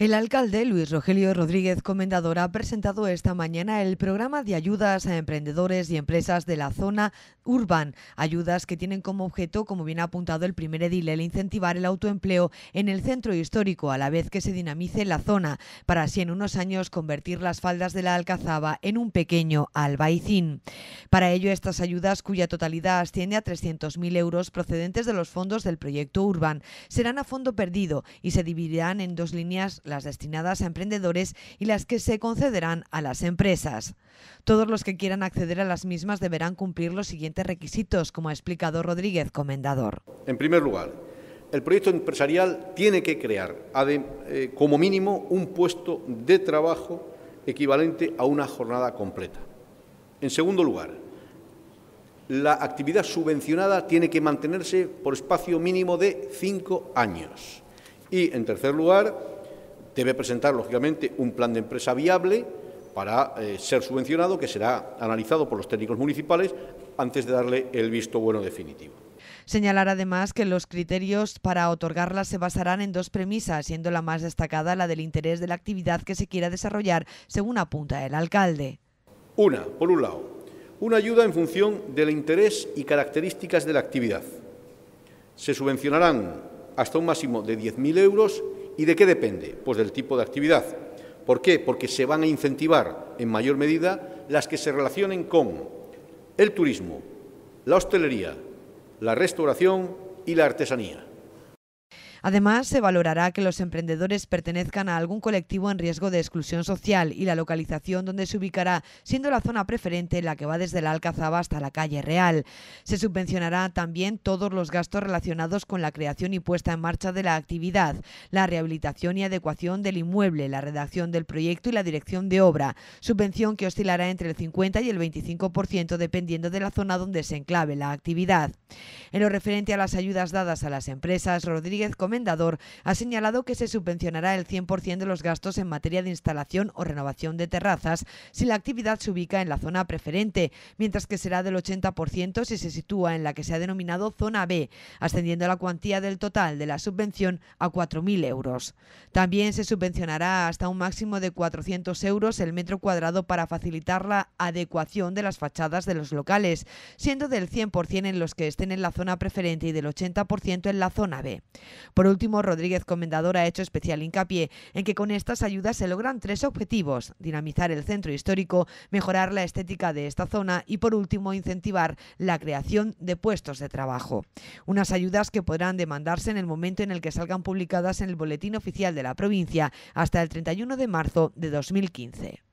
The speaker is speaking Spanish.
El alcalde Luis Rogelio Rodríguez Comendador ha presentado esta mañana el programa de ayudas a emprendedores y empresas de la zona urban, ayudas que tienen como objeto, como bien ha apuntado el primer edil, el incentivar el autoempleo en el centro histórico a la vez que se dinamice la zona, para así en unos años convertir las faldas de la Alcazaba en un pequeño albaicín. Para ello, estas ayudas, cuya totalidad asciende a 300.000 euros procedentes de los fondos del proyecto urban, serán a fondo perdido y se dividirán en dos líneas las destinadas a emprendedores y las que se concederán a las empresas. Todos los que quieran acceder a las mismas deberán cumplir los siguientes requisitos, como ha explicado Rodríguez Comendador. En primer lugar, el proyecto empresarial tiene que crear, eh, como mínimo, un puesto de trabajo equivalente a una jornada completa. En segundo lugar, la actividad subvencionada tiene que mantenerse por espacio mínimo de cinco años. Y, en tercer lugar, debe presentar, lógicamente, un plan de empresa viable para eh, ser subvencionado, que será analizado por los técnicos municipales antes de darle el visto bueno definitivo. Señalar además que los criterios para otorgarlas se basarán en dos premisas, siendo la más destacada la del interés de la actividad que se quiera desarrollar, según apunta el alcalde. Una, por un lado, una ayuda en función del interés y características de la actividad. Se subvencionarán hasta un máximo de 10.000 euros ¿Y de qué depende? Pues del tipo de actividad. ¿Por qué? Porque se van a incentivar en mayor medida las que se relacionen con el turismo, la hostelería, la restauración y la artesanía. Además, se valorará que los emprendedores pertenezcan a algún colectivo en riesgo de exclusión social y la localización donde se ubicará, siendo la zona preferente la que va desde la Alcazaba hasta la calle Real. Se subvencionará también todos los gastos relacionados con la creación y puesta en marcha de la actividad, la rehabilitación y adecuación del inmueble, la redacción del proyecto y la dirección de obra, subvención que oscilará entre el 50 y el 25% dependiendo de la zona donde se enclave la actividad. En lo referente a las ayudas dadas a las empresas, Rodríguez Comendador ha señalado que se subvencionará el 100% de los gastos en materia de instalación o renovación de terrazas si la actividad se ubica en la zona preferente, mientras que será del 80% si se sitúa en la que se ha denominado zona B, ascendiendo la cuantía del total de la subvención a 4.000 euros. También se subvencionará hasta un máximo de 400 euros el metro cuadrado para facilitar la adecuación de las fachadas de los locales, siendo del 100% en los que estén en la zona preferente y del 80% en la zona B. Por por último, Rodríguez Comendador ha hecho especial hincapié en que con estas ayudas se logran tres objetivos, dinamizar el centro histórico, mejorar la estética de esta zona y por último incentivar la creación de puestos de trabajo. Unas ayudas que podrán demandarse en el momento en el que salgan publicadas en el Boletín Oficial de la Provincia hasta el 31 de marzo de 2015.